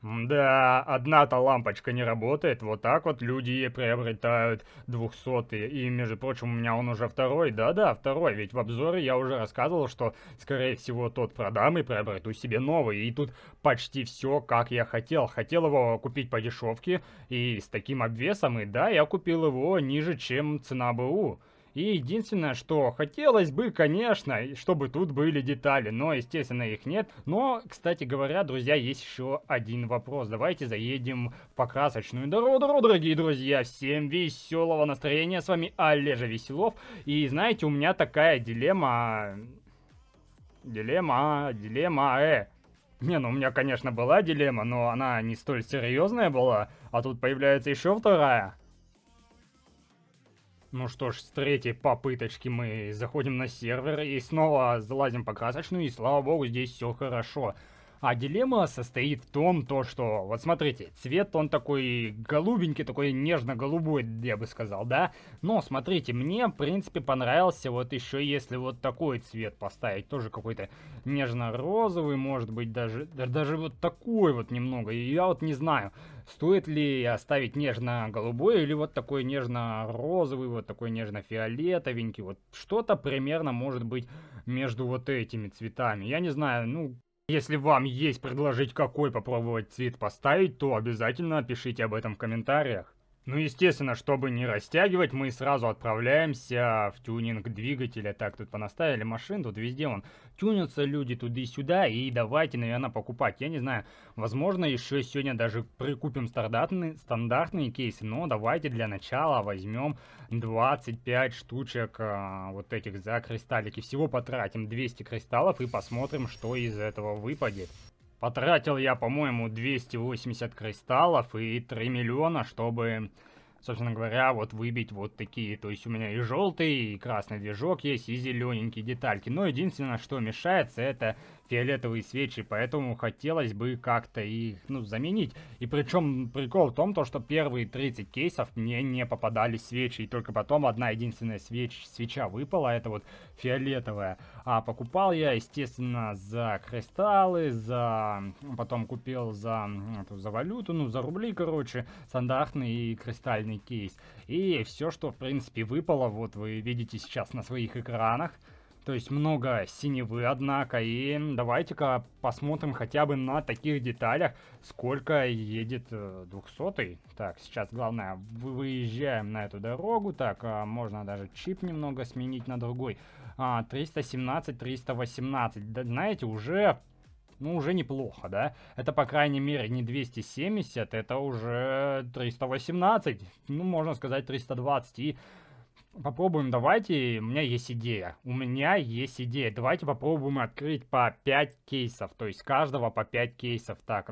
Да, одна-то лампочка не работает, вот так вот люди приобретают двухсотые. И, между прочим, у меня он уже второй, да-да, второй, ведь в обзоре я уже рассказывал, что, скорее всего, тот продам и приобрету себе новый. И тут почти все, как я хотел. Хотел его купить по дешевке и с таким обвесом, и да, я купил его ниже, чем цена БУ. И единственное, что хотелось бы, конечно, чтобы тут были детали, но, естественно, их нет. Но, кстати говоря, друзья, есть еще один вопрос. Давайте заедем в покрасочную дорогу, дорогие друзья. Всем веселого настроения, с вами Олежа Веселов. И, знаете, у меня такая дилемма... Дилемма, дилемма, э... Не, ну у меня, конечно, была дилемма, но она не столь серьезная была, а тут появляется еще вторая. Ну что ж, с третьей попыточки мы заходим на сервер и снова залазим по красочную, и слава богу, здесь все хорошо. А дилемма состоит в том, то что, вот смотрите, цвет он такой голубенький, такой нежно-голубой, я бы сказал, да? Но смотрите, мне, в принципе, понравился вот еще, если вот такой цвет поставить, тоже какой-то нежно-розовый, может быть, даже, даже вот такой вот немного. я вот не знаю, стоит ли оставить нежно-голубой или вот такой нежно-розовый, вот такой нежно-фиолетовенький, вот что-то примерно может быть между вот этими цветами. Я не знаю, ну, если вам есть предложить, какой попробовать цвет поставить, то обязательно пишите об этом в комментариях. Ну, естественно, чтобы не растягивать, мы сразу отправляемся в тюнинг двигателя. Так, тут понаставили машин, тут везде он тюнятся люди туда-сюда, и и давайте, наверное, покупать. Я не знаю, возможно, еще сегодня даже прикупим стандартные, стандартные кейсы, но давайте для начала возьмем 25 штучек а, вот этих за кристаллики. Всего потратим 200 кристаллов и посмотрим, что из этого выпадет. Потратил я, по-моему, 280 кристаллов и 3 миллиона, чтобы собственно говоря, вот выбить вот такие. То есть у меня и желтый, и красный движок есть, и зелененькие детальки. Но единственное, что мешается, это фиолетовые свечи, поэтому хотелось бы как-то их, ну, заменить. И причем прикол в том, то, что первые 30 кейсов мне не попадались свечи, и только потом одна единственная свеч, свеча выпала, это вот фиолетовая. А покупал я, естественно, за кристаллы, за... потом купил за, за валюту, ну, за рубли, короче, стандартные и кристальные уникальный кейс. И все, что в принципе выпало, вот вы видите сейчас на своих экранах. То есть много синевы, однако, и давайте-ка посмотрим хотя бы на таких деталях, сколько едет 200-й. Э, так, сейчас главное, выезжаем на эту дорогу, так, а, можно даже чип немного сменить на другой. 317, а, 318, да, знаете, уже ну, уже неплохо, да? Это, по крайней мере, не 270, это уже 318, ну, можно сказать, 320. И попробуем, давайте, у меня есть идея. У меня есть идея. Давайте попробуем открыть по 5 кейсов, то есть каждого по 5 кейсов. Так,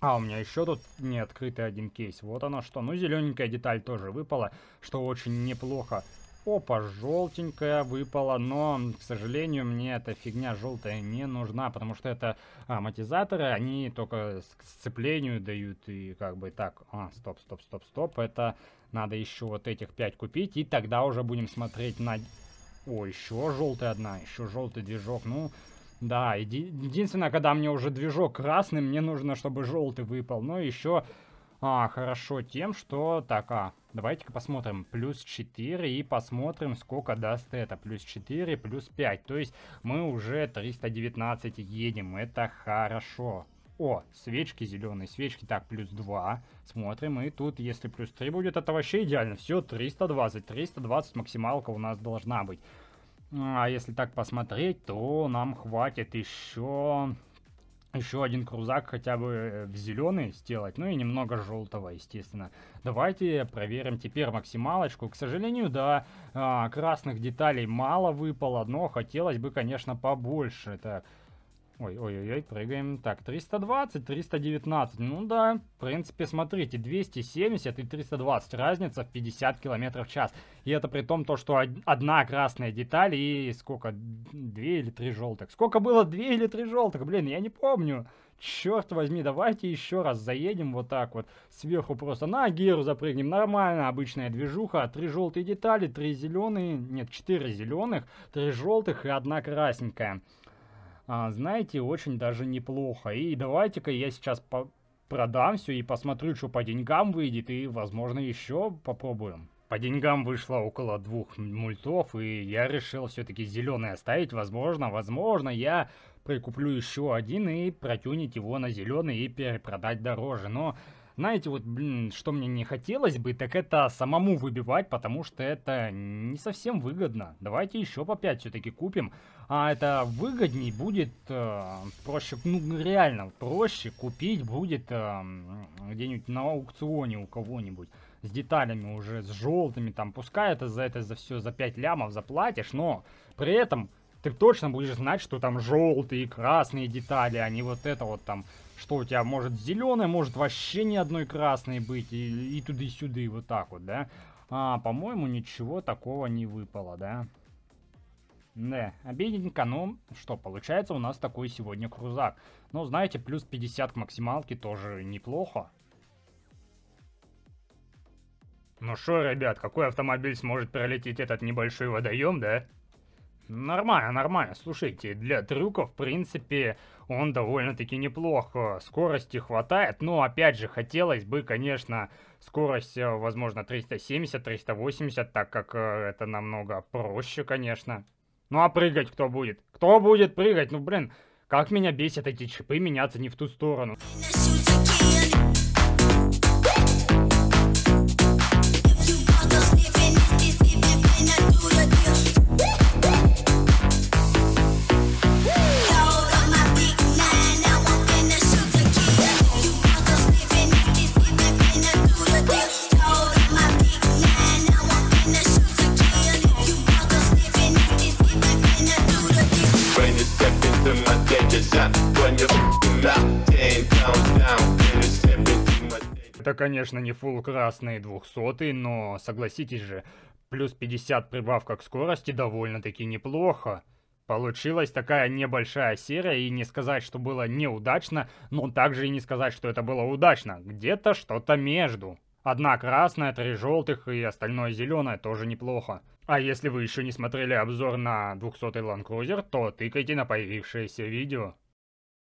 а, у меня еще тут не открытый один кейс. Вот оно что. Ну, зелененькая деталь тоже выпала, что очень неплохо. Опа, желтенькая выпала, но, к сожалению, мне эта фигня желтая не нужна, потому что это амортизаторы, они только сцеплению дают и как бы так, а, стоп, стоп, стоп, стоп, это надо еще вот этих 5 купить, и тогда уже будем смотреть на... О, еще желтая одна, еще желтый движок, ну... Да, еди единственное, когда мне уже движок красный, мне нужно, чтобы желтый выпал. Но еще а, хорошо тем, что... Так, а, давайте-ка посмотрим. Плюс 4 и посмотрим, сколько даст это. Плюс 4, плюс 5. То есть мы уже 319 едем. Это хорошо. О, свечки зеленые, свечки, так, плюс 2, смотрим, и тут, если плюс 3 будет, это вообще идеально, все, 320, 320 максималка у нас должна быть. А если так посмотреть, то нам хватит еще еще один крузак хотя бы э, в зеленый сделать, ну и немного желтого, естественно. Давайте проверим теперь максималочку. К сожалению, да, а, красных деталей мало выпало, но хотелось бы, конечно, побольше. Так, Ой-ой-ой, прыгаем. Так, 320, 319. Ну да, в принципе, смотрите, 270 и 320. Разница в 50 км в час. И это при том, то, что одна красная деталь и сколько? Две или три желтых. Сколько было? Две или три желтых? Блин, я не помню. Черт возьми, давайте еще раз заедем вот так вот. Сверху просто на гиру запрыгнем. Нормально, обычная движуха. Три желтые детали, три зеленые. Нет, четыре зеленых, три желтых и одна красненькая а, знаете, очень даже неплохо. И давайте-ка я сейчас продам все и посмотрю, что по деньгам выйдет, и, возможно, еще попробуем. По деньгам вышло около двух мультов, и я решил все-таки зеленый оставить. Возможно, возможно, я прикуплю еще один и протюнить его на зеленый и перепродать дороже. Но знаете, вот, блин, что мне не хотелось бы, так это самому выбивать, потому что это не совсем выгодно. Давайте еще по 5 все-таки купим. А это выгодней будет, э, проще, ну реально, проще купить будет э, где-нибудь на аукционе у кого-нибудь. С деталями уже, с желтыми там. Пускай это за это за все за 5 лямов заплатишь, но при этом ты точно будешь знать, что там желтые, красные детали, а не вот это вот там что у тебя может зеленая, может вообще ни одной красной быть, и, и туда и сюда, и вот так вот, да? А, по-моему, ничего такого не выпало, да? Да, обидненько, но ну, что, получается у нас такой сегодня крузак. Но знаете, плюс 50 к максималке тоже неплохо. Ну что, ребят, какой автомобиль сможет пролететь этот небольшой водоем, да? Нормально, нормально. Слушайте, для трюка, в принципе, он довольно-таки неплох. Скорости хватает, но, опять же, хотелось бы, конечно, скорость, э, возможно, 370, 380, так как э, это намного проще, конечно. Ну а прыгать кто будет? Кто будет прыгать? Ну, блин, как меня бесят эти чипы меняться не в ту сторону. Это, конечно, не full красный 200, но согласитесь же, плюс 50 прибавка к скорости довольно-таки неплохо. Получилась такая небольшая серия, и не сказать, что было неудачно, но также и не сказать, что это было удачно. Где-то что-то между. Одна красная, три желтых и остальное зеленое тоже неплохо. А если вы еще не смотрели обзор на 200-й Land Cruiser, то тыкайте на появившееся видео.